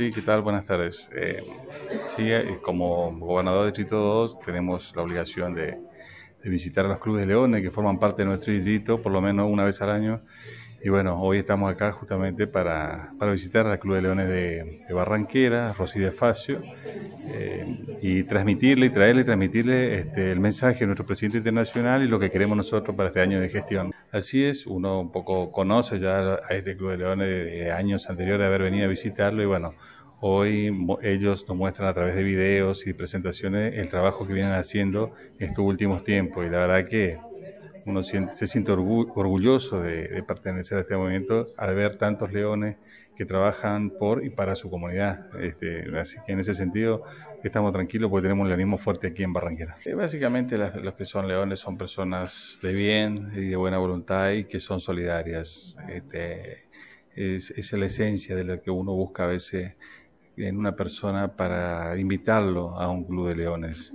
Sí, ¿qué tal? Buenas tardes. Eh, eh, como gobernador de Distrito 2 tenemos la obligación de, visitar a los clubes de leones que forman parte de nuestro distrito por lo menos una vez al año. Y bueno, hoy estamos acá justamente para, visitar al Club de Leones de, Barranquera, Rosy de Facio, eh, y transmitirle y traerle y transmitirle este, el mensaje de nuestro presidente internacional y lo que queremos nosotros para este año de gestión. Así es, uno un poco conoce ya a este Club de Leones de años anteriores de haber venido a visitarlo y bueno, hoy ellos nos muestran a través de videos y presentaciones el trabajo que vienen haciendo estos últimos tiempos y la verdad que uno se siente orgulloso de, pertenecer a este movimiento al ver tantos leones que trabajan por y para su comunidad. Este, así que en ese sentido estamos tranquilos porque tenemos un leonismo fuerte aquí en Barranquera. Eh, básicamente los que son leones son personas de bien y de buena voluntad y que son solidarias. Este, es, es la esencia de lo que uno busca a veces en una persona para invitarlo a un club de leones.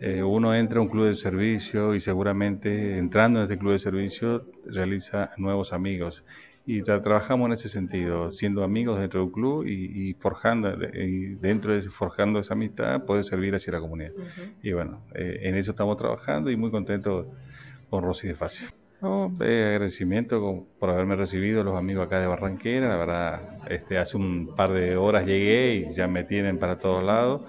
Eh, uno entra a un club de servicio y seguramente entrando en este club de servicio realiza nuevos amigos. Y trabajamos en ese sentido, siendo amigos dentro del club y, forjando, dentro de forjando esa amistad, puede servir hacia la comunidad. Y bueno, eh, en eso estamos trabajando y muy contento con Rosy de Facio. No, eh, agradecimiento por haberme recibido los amigos acá de Barranquera. La verdad, este, hace un par de horas llegué y ya me tienen para todos lados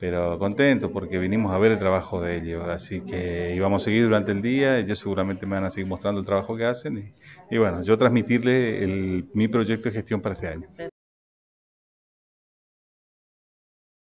pero contento porque vinimos a ver el trabajo de ellos, así que íbamos a seguir durante el día, ellos seguramente me van a seguir mostrando el trabajo que hacen y, bueno, yo transmitirle mi proyecto de gestión para este año.